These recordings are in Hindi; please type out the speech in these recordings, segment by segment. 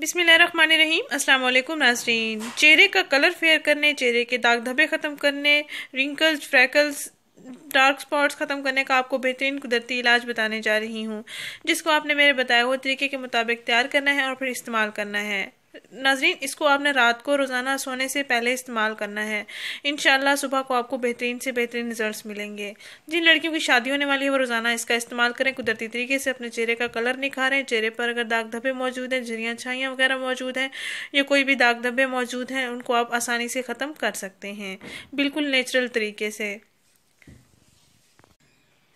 बिसमीम अल्लाम नाजरीन चेहरे का कलर फेयर करने चेहरे के दाग धब्बे ख़त्म करने रिंकल्स फ्रैकल्स डार्क स्पॉट्स ख़त्म करने का आपको बेहतरीन कुदरती इलाज बताने जा रही हूँ जिसको आपने मेरे बताए हुए तरीके के मुताबिक तैयार करना है और फिर इस्तेमाल करना है नाजरीन इसको आपने रात को रोज़ाना सोने से पहले इस्तेमाल करना है इन सुबह को आपको बेहतरीन से बेहतरीन रिजल्ट मिलेंगे जिन लड़कियों की शादी होने वाली है वो रोज़ाना इसका इस्तेमाल करें कुदरती तरीके से अपने चेहरे का कलर निखारें चेहरे पर अगर दाग धब्बे मौजूद हैं झरियाँ छाइयाँ वगैरह मौजूद हैं या कोई भी दाग धब्बे मौजूद हैं उनको आप आसानी से ख़त्म कर सकते हैं बिल्कुल नेचुरल तरीके से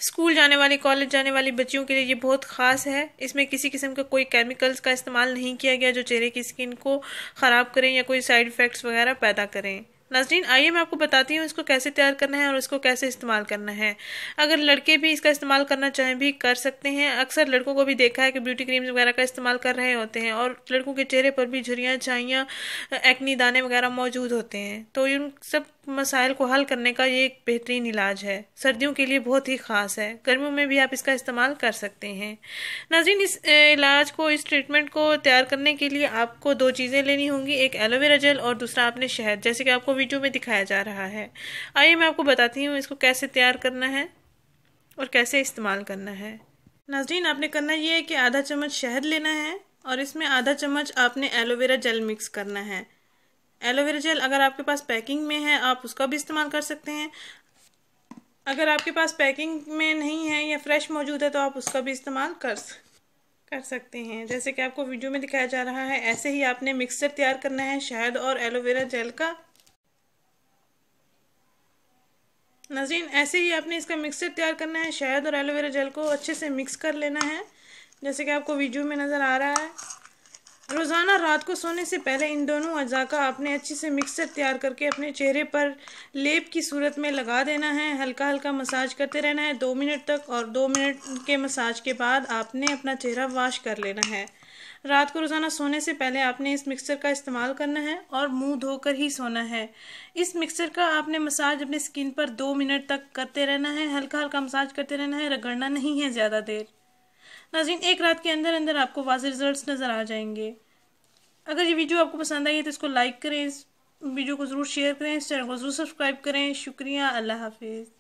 स्कूल जाने वाले कॉलेज जाने वाली बच्चियों के लिए ये बहुत ख़ास है इसमें किसी किस्म का कोई केमिकल्स का इस्तेमाल नहीं किया गया जो चेहरे की स्किन को ख़राब करें या कोई साइड इफ़ेक्ट्स वगैरह पैदा करें नाजरीन आइए मैं आपको बताती हूँ इसको कैसे तैयार करना है और इसको कैसे इस्तेमाल करना है अगर लड़के भी इसका इस्तेमाल करना चाहें भी कर सकते हैं अक्सर लड़कों को भी देखा है कि ब्यूटी क्रीम्स वगैरह का इस्तेमाल कर रहे होते हैं और लड़कों के चेहरे पर भी झुरियाँ छाइयाँ एक्नी दाने वगैरह मौजूद होते हैं तो इन सब मसाइल को हल करने का ये एक बेहतरीन इलाज है सर्दियों के लिए बहुत ही ख़ास है गर्मियों में भी आप इसका इस्तेमाल कर सकते हैं नाजीन इस इलाज को इस ट्रीटमेंट को तैयार करने के लिए आपको दो चीज़ें लेनी होंगी एक एलोवेरा जेल और दूसरा आपने शहद जैसे कि आपको वीडियो में दिखाया जा रहा है आइए मैं आपको बताती हूँ इसको कैसे तैयार करना है और कैसे इस्तेमाल करना है नाजरीन आपने करना ये है कि आधा चम्मच शहद लेना है और इसमें आधा चम्मच आपने एलोवेरा जेल मिक्स करना है एलोवेरा जेल अगर आपके पास पैकिंग में है आप उसका भी इस्तेमाल कर सकते हैं अगर आपके पास पैकिंग में नहीं है या फ्रेश मौजूद है तो आप उसका भी इस्तेमाल कर कर सकते हैं जैसे कि आपको वीडियो में दिखाया जा रहा है ऐसे ही आपने मिक्सचर तैयार करना है शहद और एलोवेरा जेल का नाजीन ऐसे ही आपने इसका मिक्सर तैयार करना है शहद और एलोवेरा जेल को अच्छे से मिक्स कर लेना है जैसे कि आपको वीडियो में नज़र आ रहा है रोज़ाना रात को सोने से पहले इन दोनों अज़ा का आपने अच्छे से मिक्सर तैयार करके अपने चेहरे पर लेप की सूरत में लगा देना है हल्का हल्का मसाज करते रहना है दो मिनट तक और दो मिनट के मसाज के बाद आपने अपना चेहरा वॉश कर लेना है रात को रोज़ाना सोने से पहले आपने इस मिक्सर का इस्तेमाल करना है और मुंह धोकर ही सोना है इस मिक्सर का आपने मसाज अपने स्किन पर दो मिनट तक करते रहना है हल्का हल्का मसाज करते रहना है रगड़ना नहीं है ज़्यादा देर नाजीन एक रात के अंदर अंदर आपको वाज रिजल्ट नज़र आ जाएंगे अगर ये वीडियो आपको पसंद आई है तो इसको लाइक करें इस वीडियो को ज़रूर शेयर करें इस चैनल को ज़रूर सब्सक्राइब करें शुक्रिया अल्लाह हाफिज़